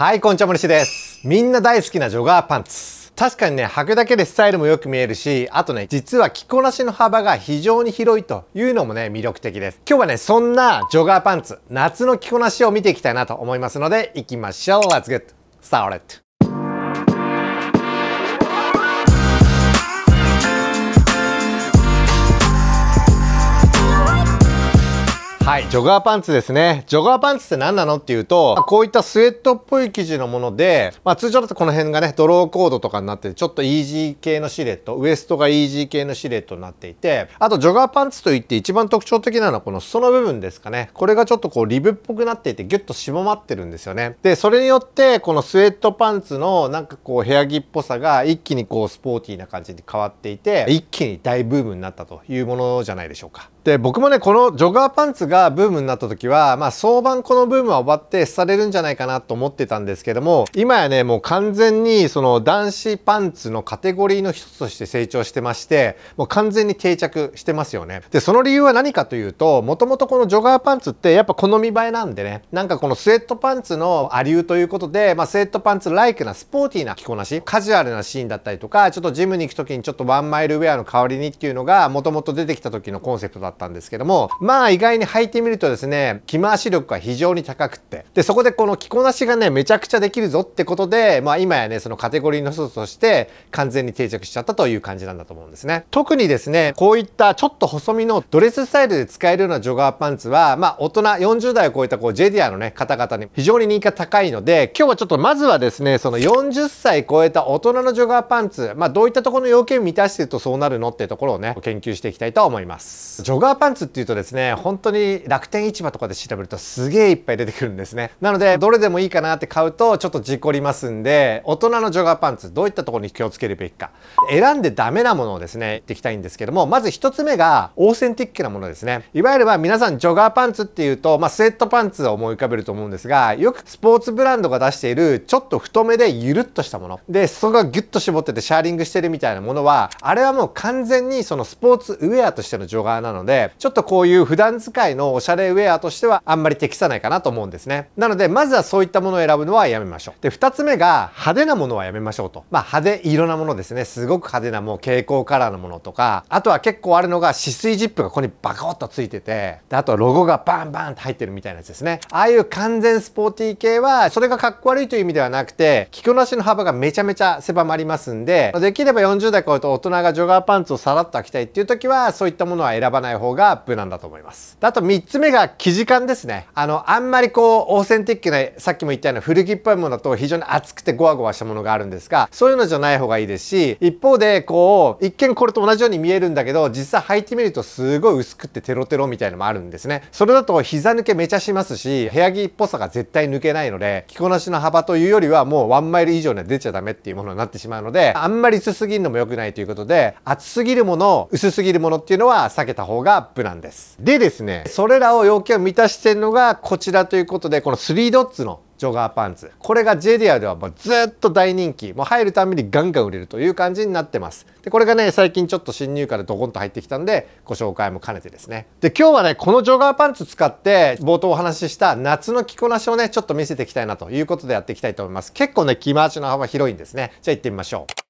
はい、こんちゃ森りしです。みんな大好きなジョガーパンツ。確かにね、履くだけでスタイルもよく見えるし、あとね、実は着こなしの幅が非常に広いというのもね、魅力的です。今日はね、そんなジョガーパンツ、夏の着こなしを見ていきたいなと思いますので、行きましょう。Let's get started! はいジョガーパンツですねジョガーパンツって何なのっていうと、まこういったスウェットっぽい生地のもので、まあ、通常だとこの辺がねドローコードとかになってちょっとイージー系のシルエットウエストがイージー系のシルエットになっていてあとジョガーパンツといって一番特徴的なのはこの裾の部分ですかねこれがちょっとこうリブっぽくなっていてギュッとしぼまってるんですよねでそれによってこのスウェットパンツのなんかこう部屋着っぽさが一気にこうスポーティーな感じに変わっていて一気に大ブームになったというものじゃないでしょうかで僕もねこのジョガーパンツがブームになった時はまあ早晩このブームは終わって廃れるんじゃないかなと思ってたんですけども今やねもう完全にその男子パンツのカテゴリーの一つとして成長してましてもう完全に定着してますよねでその理由は何かというともともとこのジョガーパンツってやっぱ好み栄えなんでねなんかこのスウェットパンツのアリューということで、まあ、スウェットパンツライクなスポーティーな着こなしカジュアルなシーンだったりとかちょっとジムに行く時にちょっとワンマイルウェアの代わりにっていうのがもともと出てきた時のコンセプトだったんですけども、まあ意外に履いてみるとですね、着回し力が非常に高くって、で、そこでこの着こなしがね、めちゃくちゃできるぞってことで、まあ今やね、そのカテゴリーの一つとして完全に定着しちゃったという感じなんだと思うんですね。特にですね、こういったちょっと細身のドレススタイルで使えるようなジョガーパンツは、まあ大人40代を超えたこうジェディアのね、方々に非常に人気が高いので、今日はちょっとまずはですね、その40歳超えた大人のジョガーパンツ、まあどういったところの要件を満たしてるとそうなるのってところをね、研究していきたいと思います。ジョガーパンツっていうとですね本当に楽天市場とかで調べるとすげえいっぱい出てくるんですねなのでどれでもいいかなって買うとちょっと事故りますんで大人のジョガーパンツどういったところに気をつけるべきか選んでダメなものをですね言っていきたいんですけどもまず1つ目がオーセンティックなものですねいわゆるは皆さんジョガーパンツっていうと、まあ、スウェットパンツを思い浮かべると思うんですがよくスポーツブランドが出しているちょっと太めでゆるっとしたもので裾がギュッと絞っててシャーリングしてるみたいなものはあれはもう完全にそのスポーツウェアとしてのジョガーなのでで、ちょっとこういう普段使いのおしゃれウェアとしてはあんまり適さないかなと思うんですね。なので、まずはそういったものを選ぶのはやめましょう。で、2つ目が派手なものはやめましょうと。まあ派手、色なものですね。すごく派手なもう蛍光カラーのものとか、あとは結構あるのが止水ジップがここにバコッとついてて、で、あとロゴがバンバンって入ってるみたいなやつですね。ああいう完全スポーティー系は、それがかっこ悪いという意味ではなくて、着こなしの幅がめちゃめちゃ狭まりますんで、できれば40代超えると大人がジョガーパンツをさらっと履きたいっていう時は、そういったものは選ばない方がアップなんだと思います。あと3つ目が生地感ですね。あの、あんまりこう、オーセンティックな、さっきも言ったような古着っぽいものだと非常に厚くてゴワゴワしたものがあるんですが、そういうのじゃない方がいいですし、一方でこう、一見これと同じように見えるんだけど、実際履いてみるとすごい薄くてテロテロみたいのもあるんですね。それだと膝抜けめちゃしますし、部屋着っぽさが絶対抜けないので、着こなしの幅というよりはもうワンマイル以上には出ちゃダメっていうものになってしまうので、あんまり薄すぎるのも良くないということで、厚すぎるもの、薄すぎるものっていうのは避けた方ががプランです。でですね、それらを要件を満たしてるのがこちらということで、この3ドッツのジョガーパンツ。これが j d r ではもうずっと大人気。もう入るためにガンガン売れるという感じになってます。で、これがね、最近ちょっと新入荷でドコンと入ってきたんで、ご紹介も兼ねてですね。で、今日はね、このジョガーパンツ使って、冒頭お話しした夏の着こなしをね、ちょっと見せていきたいなということでやっていきたいと思います。結構ね、着回しの幅広いんですね。じゃあ行ってみましょう。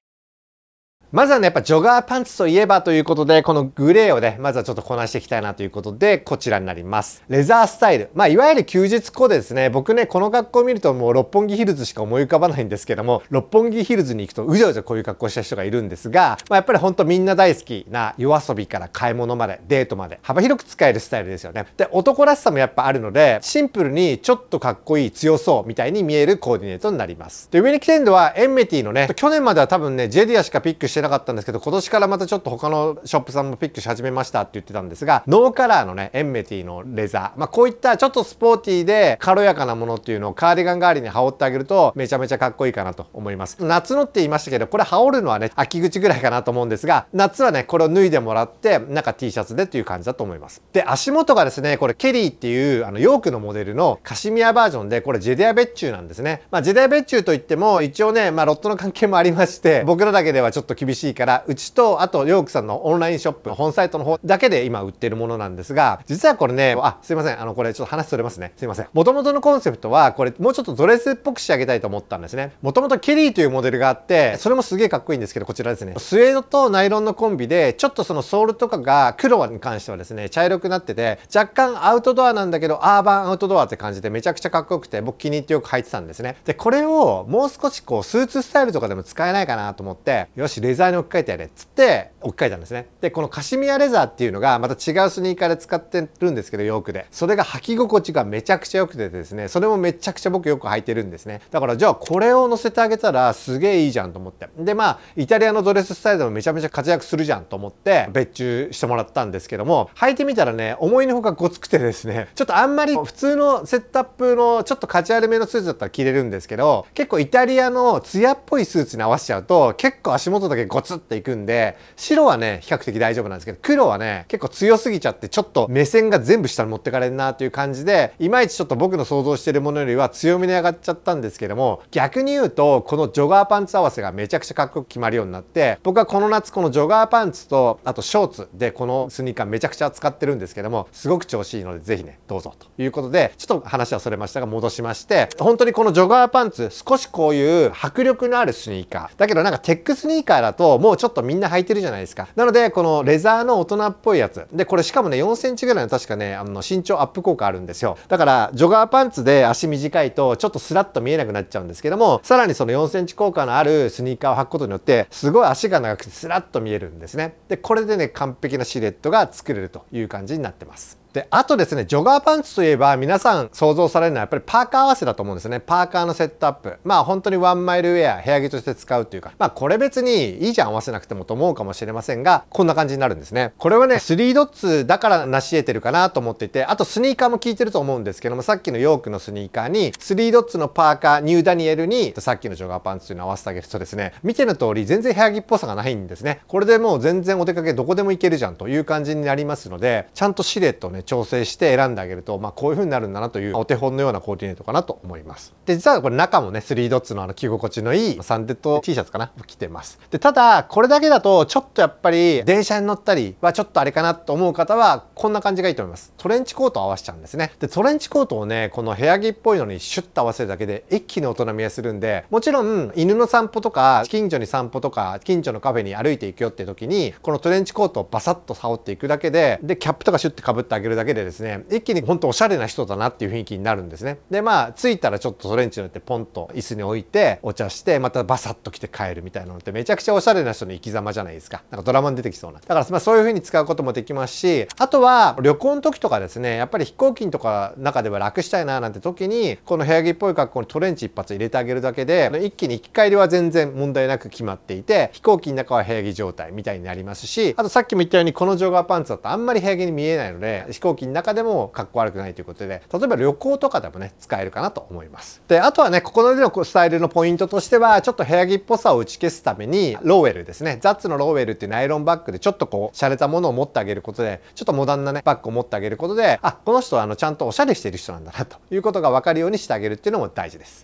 まずはね、やっぱジョガーパンツといえばということで、このグレーをね、まずはちょっとこなしていきたいなということで、こちらになります。レザースタイル。まあ、いわゆる休日コーデですね。僕ね、この格好を見るともう六本木ヒルズしか思い浮かばないんですけども、六本木ヒルズに行くとうじゃうじゃこういう格好した人がいるんですが、まあ、やっぱりほんとみんな大好きな夜遊びから買い物まで、デートまで、幅広く使えるスタイルですよね。で、男らしさもやっぱあるので、シンプルにちょっとかっこいい、強そうみたいに見えるコーディネートになります。で、上に来てるのはエンメティのね、去年までは多分ね、ジェディアしかピックしてなかったんですけど、今年からまたちょっと他のショップさんもピックし始めましたって言ってたんですが、ノーカラーのね、エンメティのレザー。まあ、こういったちょっとスポーティーで軽やかなものっていうのをカーディガン代わりに羽織ってあげると、めちゃめちゃかっこいいかなと思います。夏のって言いましたけど、これ羽織るのはね、秋口ぐらいかなと思うんですが、夏はね、これを脱いでもらって、なんか T シャツでっていう感じだと思います。で、足元がですね、これケリーっていう、あの、ヨークのモデルのカシミヤバージョンで、これジェディア別注なんですね。まあ、ジェディア別注といっても、一応ね、まあ、ロットの関係もありまして、僕らだけではちょっと厳しいからうちとあとヨークさんのオンラインショップの本サイトの方だけで今売ってるものなんですが実はこれねあすいませんあのこれちょっと話それますねすいません元々のコンセプトはこれもうちょっとドレスっぽく仕上げたいと思ったんですねもともとケリーというモデルがあってそれもすげえかっこいいんですけどこちらですねスウェードとナイロンのコンビでちょっとそのソールとかが黒に関してはですね茶色くなってて若干アウトドアなんだけどアーバンアウトドアって感じでめちゃくちゃかっこよくて僕気に入ってよく履いてたんですねでこれをもう少しこうスーツスタイルとかでも使えないかなと思ってよしレザーザに置き換えてやれっつって置き換えたんですねでこのカシミヤレザーっていうのがまた違うスニーカーで使ってるんですけどヨークでそれが履き心地がめちゃくちゃ良くてですねそれもめちゃくちゃ僕よく履いてるんですねだからじゃあこれを乗せてあげたらすげえいいじゃんと思ってでまあイタリアのドレススタイルでもめちゃめちゃ活躍するじゃんと思って別注してもらったんですけども履いてみたらね思いのほかごつくてですねちょっとあんまり普通のセットアップのちょっとカジュアルめのスーツだったら着れるんですけど結構イタリアのツヤっぽいスーツに合わせちゃうと結構足元だけゴツっていくんで白はね比較的大丈夫なんですけど黒はね結構強すぎちゃってちょっと目線が全部下に持ってかれるなという感じでいまいちちょっと僕の想像してるものよりは強みに上がっちゃったんですけども逆に言うとこのジョガーパンツ合わせがめちゃくちゃかっこよく決まるようになって僕はこの夏このジョガーパンツとあとショーツでこのスニーカーめちゃくちゃ使ってるんですけどもすごく調子いいので是非ねどうぞということでちょっと話はそれましたが戻しまして本当にこのジョガーパンツ少しこういう迫力のあるスニーカーだけどなんかテックスニーカーだとともうちょっとみんな履いてるじゃないですかなのでこのレザーの大人っぽいやつでこれしかもね4センチぐらいの確かねあの身長アップ効果あるんですよだからジョガーパンツで足短いとちょっとスラッと見えなくなっちゃうんですけどもさらにその4センチ効果のあるスニーカーを履くことによってすごい足が長くてスラッと見えるんですねでこれでね完璧なシルエットが作れるという感じになってますで、あとですね、ジョガーパンツといえば皆さん想像されるのはやっぱりパーカー合わせだと思うんですね。パーカーのセットアップ。まあ本当にワンマイルウェア、部屋着として使うというか、まあこれ別にいいじゃん合わせなくてもと思うかもしれませんが、こんな感じになるんですね。これはね、3ドッツだから成し得てるかなと思っていて、あとスニーカーも効いてると思うんですけども、さっきのヨークのスニーカーに、3ドッツのパーカー、ニューダニエルに、さっきのジョガーパンツというのを合わせてあげるとですね、見ての通り全然部屋着っぽさがないんですね。これでもう全然お出かけどこでも行けるじゃんという感じになりますので、ちゃんとシルエットをね、調整して選んであげると、まあ、こういう風になるんだなというお手本のようなコーディネートかなと思いますで実はこれ中もね3ドッツのあの着心地のいいサンデッド T シャツかな着てますでただこれだけだとちょっとやっぱり電車に乗ったりはちょっとあれかなと思う方はこんな感じがいいと思いますトレンチコートを合わせちゃうんですねでトレンチコートをねこの部屋着っぽいのにシュッと合わせるだけで一気に大人見えするんでもちろん犬の散歩とか近所に散歩とか近所のカフェに歩いていくよって時にこのトレンチコートをバサッと羽織っていくだけででキャップとかシュッてかぶってあげるるだけでですね一気にほんとおしゃれな人だなっていう雰囲気になるんですねでまあ着いたらちょっとそれんちのってポンと椅子に置いてお茶してまたバサッと来て帰るみたいなのってめちゃくちゃおしゃれな人の生き様じゃないですかなんかドラマに出てきそうなだからまあそういう風に使うこともできますしあとは旅行の時とかですねやっぱり飛行機とか中では楽したいななんて時にこの部屋着っぽい格好にトレンチ一発入れてあげるだけで一気に行き帰りは全然問題なく決まっていて飛行機の中は部屋着状態みたいになりますしあとさっきも言ったようにこのジョガーパンツだとあんまり部屋着に見えないので行機の中でもかっこ悪くないということで例えば旅行とかでもね使えるかなと思いますであとはねここでのスタイルのポイントとしてはちょっと部屋着っぽさを打ち消すためにローウェルですねザッツのローウェルっていうナイロンバッグでちょっとこう洒落たものを持ってあげることでちょっとモダンなねバッグを持ってあげることであこの人はあのちゃんとおしゃれしてる人なんだなということが分かるようにしてあげるっていうのも大事です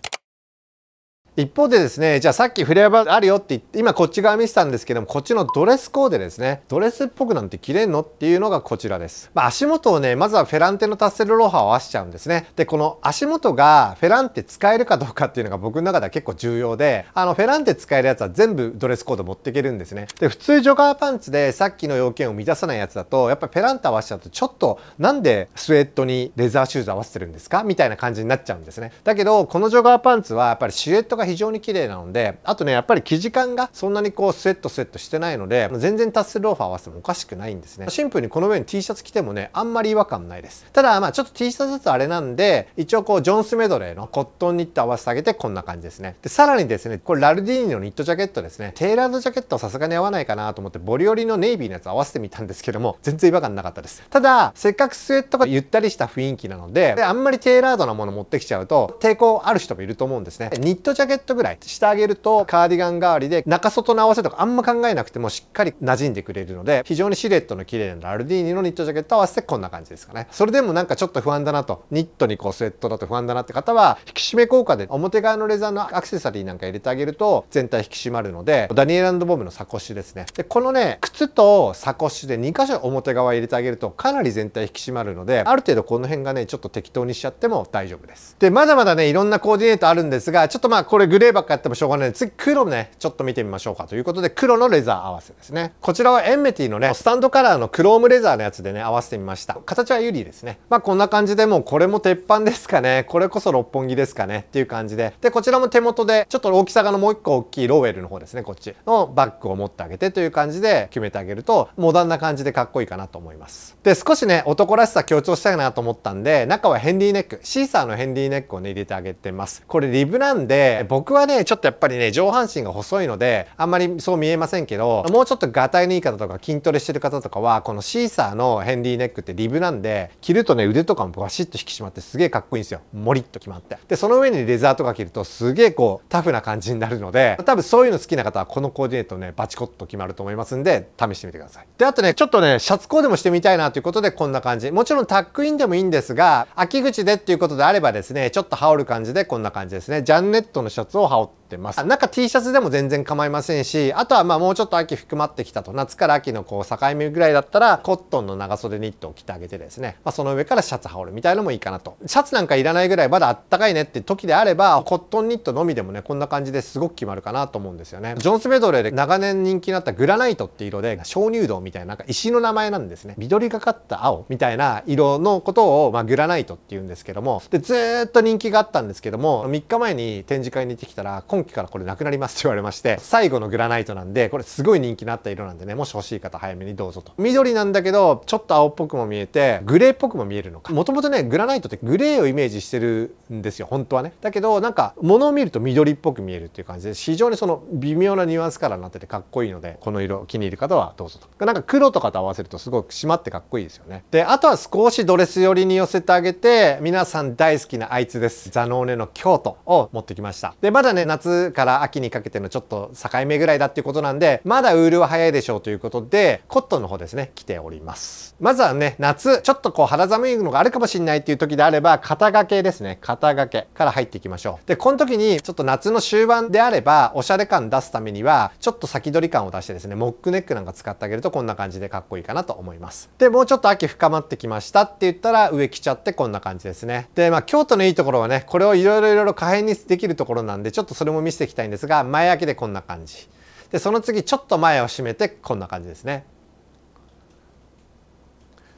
一方でですねじゃあさっきフレアバーあるよって言って今こっち側見せたんですけどもこっちのドレスコーデですねドレスっぽくなんて着れんのっていうのがこちらです、まあ、足元をねまずはフェランテのタッセルローハーを合わせちゃうんですねでこの足元がフェランテ使えるかどうかっていうのが僕の中では結構重要であのフェランテ使えるやつは全部ドレスコード持っていけるんですねで普通ジョガーパンツでさっきの要件を満たさないやつだとやっぱフェランテ合わせちゃうとちょっとなんでスウェットにレザーシューズ合わせてるんですかみたいな感じになっちゃうんですねだけどこのジョガーパンツはやっぱりシルエットが非常に綺麗なのであとねやっぱり生地感がそんなにこうスウェットスウェットしてないので全然タッセルローファー合わせてもおかしくないんですねシンプルにこの上に T シャツ着てもねあんまり違和感ないですただまあちょっと T シャツだとあれなんで一応こうジョンスメドレーのコットンニット合わせてあげてこんな感じですねでさらにですねこれラルディーニのニットジャケットですねテーラードジャケットはさすがに合わないかなと思ってボリオリのネイビーのやつ合わせてみたんですけども全然違和感なかったですただせっかくスウェットがゆったりした雰囲気なのでであんまりテーラードなもの持ってきちゃうと抵抗ある人もいると思うんですねニットジャケッットぐらいしてあげるとカーディガン代わりで中外の合わせとかあんま考えなくてもしっかり馴染んでくれるので非常にシルエットの綺麗なラルディーニのニットジャケット合わせてこんな感じですかねそれでもなんかちょっと不安だなとニットにこうスウェットだと不安だなって方は引き締め効果で表側のレザーのアクセサリーなんか入れてあげると全体引き締まるのでダニエルボムのサコッシュですねでこのね靴とサコッシュで2箇所表側入れてあげるとかなり全体引き締まるのである程度この辺がねちょっと適当にしちゃっても大丈夫ですでまだまだねいろんなコーディネートあるんですがちょっとまあここれグレーばっかやってもしょうがないんで、次黒ね、ちょっと見てみましょうかということで、黒のレザー合わせですね。こちらはエンメティのね、スタンドカラーのクロームレザーのやつでね、合わせてみました。形はユリですね。まあこんな感じでもうこれも鉄板ですかね。これこそ六本木ですかねっていう感じで。で、こちらも手元で、ちょっと大きさがのもう一個大きいローウェルの方ですね、こっちのバッグを持ってあげてという感じで決めてあげると、モダンな感じでかっこいいかなと思います。で、少しね、男らしさ強調したいなと思ったんで、中はヘンリーネック、シーサーのヘンリーネックをね、入れてあげてます。これリブなんで、僕はね、ちょっとやっぱりね、上半身が細いので、あんまりそう見えませんけど、もうちょっとガタイのいい方とか筋トレしてる方とかは、このシーサーのヘンリーネックってリブなんで、着るとね、腕とかもバシッと引き締まってすげえかっこいいんですよ。もりっと決まって。で、その上にレザーとか着るとすげえこう、タフな感じになるので、多分そういうの好きな方はこのコーディネートね、バチコッと決まると思いますんで、試してみてください。で、あとね、ちょっとね、シャツコーデもしてみたいなということで、こんな感じ。もちろんタックインでもいいんですが、秋口でっていうことであればですね、ちょっと羽織る感じでこんな感じですね。ジャンネットの做好ってますなんか T シャツでも全然構いませんしあとはまあもうちょっと秋含まってきたと夏から秋のこう境目ぐらいだったらコットンの長袖ニットを着てあげてですね、まあ、その上からシャツ羽織るみたいのもいいかなとシャツなんかいらないぐらいまだあったかいねって時であればコットンニットのみでもねこんな感じですごく決まるかなと思うんですよねジョンスメドレーで長年人気になったグラナイトって色で鍾乳洞みたいななんか石の名前なんですね緑がかった青みたいな色のことを、まあ、グラナイトっていうんですけどもでずっと人気があったんですけども3日前に展示会に行ってきたら今今期からこれなくなりますって言われまして、最後のグラナイトなんで、これすごい人気のあった色なんでね、もし欲しい方早めにどうぞと。緑なんだけど、ちょっと青っぽくも見えて、グレーっぽくも見えるのか。もともとね、グラナイトってグレーをイメージしてるんですよ、本当はね。だけど、なんか、物を見ると緑っぽく見えるっていう感じで、非常にその微妙なニュアンスカラーになっててかっこいいので、この色気に入る方はどうぞと。なんか黒とかと合わせるとすごく締まってかっこいいですよね。で、あとは少しドレス寄りに寄せてあげて、皆さん大好きなあいつです。ザノーネの京都を持ってきました。で、まだね、夏夏から秋にかけてのちょっと境目ぐらいだっていうことなんで、まだウールは早いでしょうということで、コットンの方ですね、来ております。まずはね、夏、ちょっとこう肌寒いのがあるかもしれないっていう時であれば、肩掛けですね。肩掛けから入っていきましょう。で、この時にちょっと夏の終盤であれば、おしゃれ感出すためには、ちょっと先取り感を出してですね、モックネックなんか使ってあげるとこんな感じでかっこいいかなと思います。で、もうちょっと秋深まってきましたって言ったら、上着ちゃってこんな感じですね。で、まあ京都のいいところはね、これをいろいろいろ可変にできるところなんで、ちょっとそれもも見せていきたいんですが前開きでこんな感じでその次ちょっと前を閉めてこんな感じですね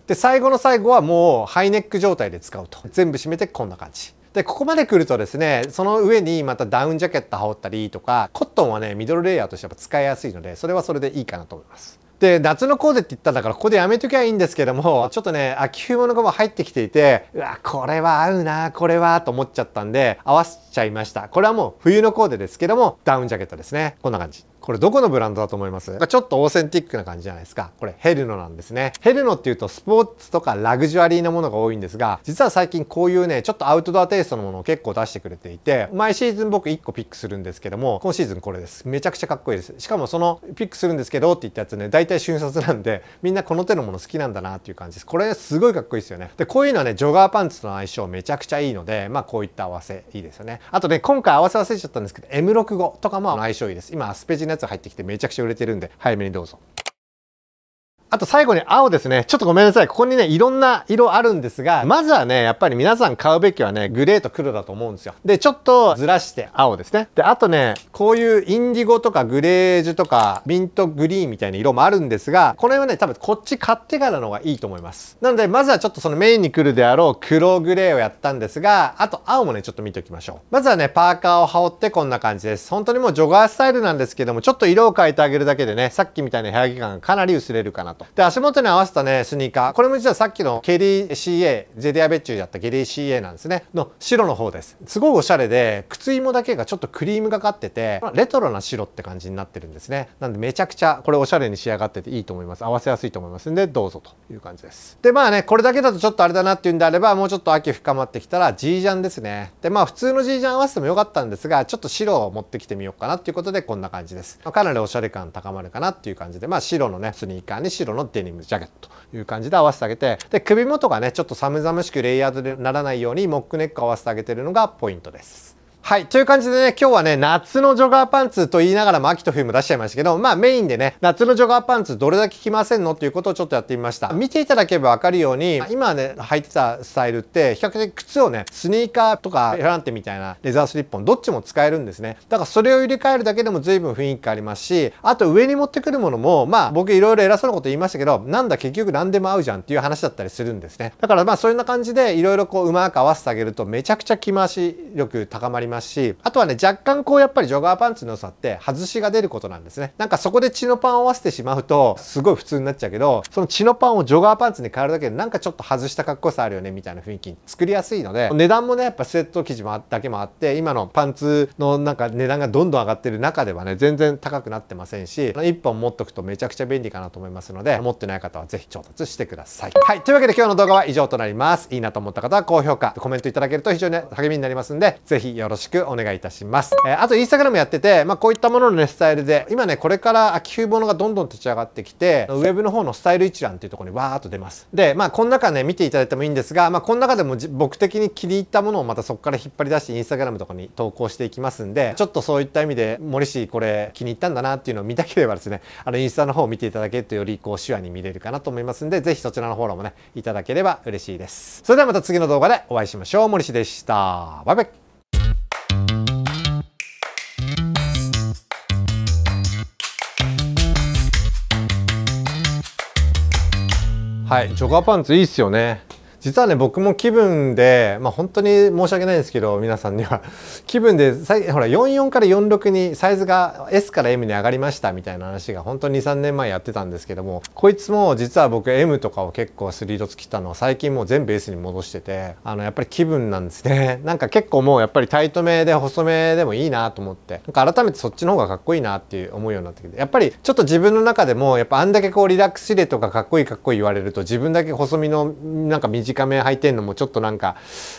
で最後の最後はもうハイネック状態で使うと全部閉めてこんな感じでここまで来るとですねその上にまたダウンジャケット羽織ったりとかコットンはねミドルレイヤーとしては使いやすいのでそれはそれでいいかなと思いますで、夏のコーデって言ったんだから、ここでやめときゃいいんですけども、ちょっとね、秋冬物がもう入ってきていて、うわ、これは合うな、これは、と思っちゃったんで、合わせちゃいました。これはもう冬のコーデですけども、ダウンジャケットですね。こんな感じ。これどこのブランドだと思いますちょっとオーセンティックな感じじゃないですか。これヘルノなんですね。ヘルノっていうとスポーツとかラグジュアリーなものが多いんですが、実は最近こういうね、ちょっとアウトドアテイストのものを結構出してくれていて、毎シーズン僕1個ピックするんですけども、今シーズンこれです。めちゃくちゃかっこいいです。しかもそのピックするんですけどって言ったやつね、大体瞬殺なんで、みんなこの手のもの好きなんだなっていう感じです。これすごいかっこいいですよね。で、こういうのはね、ジョガーパンツとの相性めちゃくちゃいいので、まあこういった合わせいいですよね。あとね、今回合わせ忘れちゃったんですけど、M65 とかも相性いいです。今アスペジやつ入ってきてめちゃくちゃ売れてるんで早めにどうぞ。あと最後に青ですね。ちょっとごめんなさい。ここにね、いろんな色あるんですが、まずはね、やっぱり皆さん買うべきはね、グレーと黒だと思うんですよ。で、ちょっとずらして青ですね。で、あとね、こういうインディゴとかグレージュとか、ミントグリーンみたいな色もあるんですが、この辺はね、多分こっち買ってからの方がいいと思います。なので、まずはちょっとそのメインに来るであろう黒グレーをやったんですが、あと青もね、ちょっと見ておきましょう。まずはね、パーカーを羽織ってこんな感じです。本当にもうジョガースタイルなんですけども、ちょっと色を変えてあげるだけでね、さっきみたいな部屋着感がかなり薄れるかなと。と。で、足元に合わせたね、スニーカー。これも実はさっきのケリー CA、ゼディアベッチュだったケリー CA なんですね。の白の方です。すごいおしゃれで、靴紐だけがちょっとクリームがかってて、レトロな白って感じになってるんですね。なんでめちゃくちゃこれおしゃれに仕上がってていいと思います。合わせやすいと思いますんで、どうぞという感じです。で、まあね、これだけだとちょっとあれだなっていうんであれば、もうちょっと秋深まってきたら G ジャンですね。で、まあ普通の G ジャン合わせてもよかったんですが、ちょっと白を持ってきてみようかなっていうことで、こんな感じです。かなりおしゃれ感高まるかなっていう感じで、まあ白のね、スニーカーに白白のデニムジャケットという感じで合わせてあげてで首元がねちょっと寒々しくレイヤードにならないようにモックネックを合わせてあげてるのがポイントです。はい。という感じでね、今日はね、夏のジョガーパンツと言いながらも秋と冬も出しちゃいましたけど、まあメインでね、夏のジョガーパンツどれだけ着ませんのっていうことをちょっとやってみました。見ていただければわかるように、今ね、履いてたスタイルって、比較的靴をね、スニーカーとかエランテみたいなレザースリッポン、どっちも使えるんですね。だからそれを入れ替えるだけでも随分雰囲気ありますし、あと上に持ってくるものも、まあ僕いろいろ偉そうなこと言いましたけど、なんだ結局何でも合うじゃんっていう話だったりするんですね。だからまあそんな感じでいろいろこううまく合わせてあげるとめちゃくちゃ着回し力高まりますし、あとはね、若干こうやっぱりジョガーパンツの良さって外しが出ることなんですね。なんかそこで血のパンを合わせてしまうと、すごい普通になっちゃうけど、その血のパンをジョガーパンツに変えるだけでなんかちょっと外したかっこよさあるよねみたいな雰囲気作りやすいので、値段もね、やっぱセット生地もだけもあって、今のパンツのなんか値段がどんどん上がってる中ではね、全然高くなってませんし、1本持っとくとめちゃくちゃ便利かなと思いますので、持ってない方はぜひ調達してください。はい、というわけで今日の動画は以上となります。いいなと思った方は高評価、コメントいただけると非常に励みになりますんで、ぜひよろしくお願いします。しくお願いいたします。えー、あとインスタグラムやってて、まあ、こういったもののね、スタイルで、今ね、これから秋冬物がどんどん立ち上がってきて、ウェブの方のスタイル一覧っていうところにわーっと出ます。で、まあ、この中ね、見ていただいてもいいんですが、まあ、この中でも僕的に気に入ったものをまたそこから引っ張り出して、インスタグラムとかに投稿していきますんで、ちょっとそういった意味で、森氏これ気に入ったんだなっていうのを見たければですね、あの、インスタの方を見ていただけるとより、こう、手話に見れるかなと思いますんで、ぜひそちらのフォローもね、いただければ嬉しいです。それではまた次の動画でお会いしましょう。森氏でした。バイバイ。はいジョガーパンツいいっすよね実はね僕も気分で、まあ、本当に申し訳ないんですけど皆さんには 気分でほら44から46にサイズが S から M に上がりましたみたいな話が本当23年前やってたんですけどもこいつも実は僕 M とかを結構スリードつきたのを最近もう全部 S に戻しててあのやっぱり気分なんですね なんか結構もうやっぱりタイトめで細めでもいいなと思ってなんか改めてそっちの方がかっこいいなっていう思うようになってきてやっぱりちょっと自分の中でもやっぱあんだけこうリラックス入れとかかっこいいかっこいい言われると自分だけ細身のなんか短短め履いてんのもちょっとなんか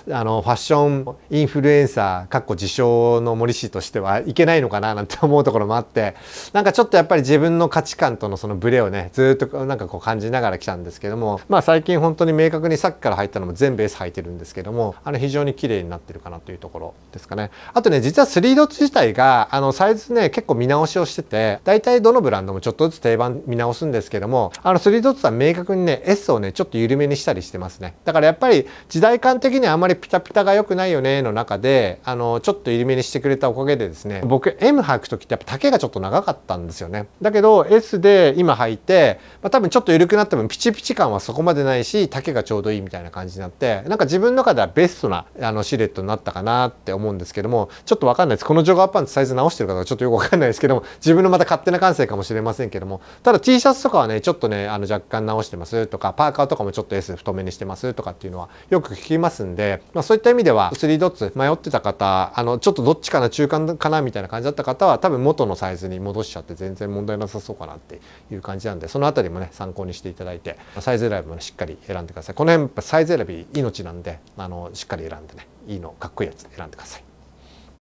あのファッションインフルエンサーかっこ自称の森氏としてはいけないのかななんて思うところもあってなんかちょっとやっぱり自分の価値観とのそのブレをねずっとなんかこう感じながら来たんですけどもまあ最近本当に明確にさっきから入ったのも全部 S 履いてるんですけどもあの非常に綺麗になってるかなというところですかねあとね実はスリード自体があのサイズね結構見直しをしてて大体どのブランドもちょっとずつ定番見直すんですけどもあのスリードッツは明確にね S をねちょっと緩めにしたりしてますねだからやっぱり時代感的にはあんまりピタピタが良くないよねの中であのちょっと緩めにしてくれたおかげでですね僕 M 履く時ってやっぱ丈がちょっと長かったんですよねだけど S で今履いて、まあ、多分ちょっと緩くなってもピチピチ感はそこまでないし丈がちょうどいいみたいな感じになってなんか自分の中ではベストなあのシルエットになったかなって思うんですけどもちょっと分かんないですこのジョガーパンツサイズ直してる方がちょっとよく分かんないですけども自分のまた勝手な感性かもしれませんけどもただ T シャツとかはねちょっとねあの若干直してますとかパーカーとかもちょっと S 太めにしてますとかっていうのはよく聞きますんで、まあ、そういった意味では3ドッツ迷ってた方あのちょっとどっちかな中間かなみたいな感じだった方は多分元のサイズに戻しちゃって全然問題なさそうかなっていう感じなんでその辺りもね参考にしていただいてサイズ選びも、ね、しっかり選んでくださいこの辺サイズ選び命なんであのしっかり選んでねいいのかっこいいやつ選んでください。